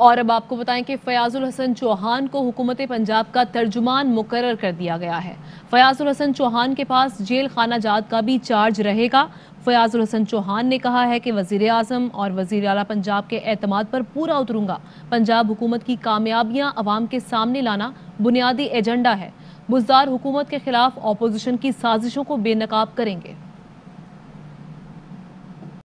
और अब आपको बताएं कि फयाजुल हसन चौहान को हुकूमत पंजाब का तर्जुमान मुकर कर दिया गया है फयाजुल हसन चौहान के पास जेल खाना जात का भी चार्ज रहेगा फयाजुल हसन चौहान ने कहा है कि वजीर अजम और वजीर अला पंजाब के अहतमाद पर पूरा उतरूंगा पंजाब हुकूमत की कामयाबियां अवाम के सामने लाना बुनियादी एजेंडा है बुजदार हुकूमत के खिलाफ अपोजिशन की साजिशों को बेनकाब करेंगे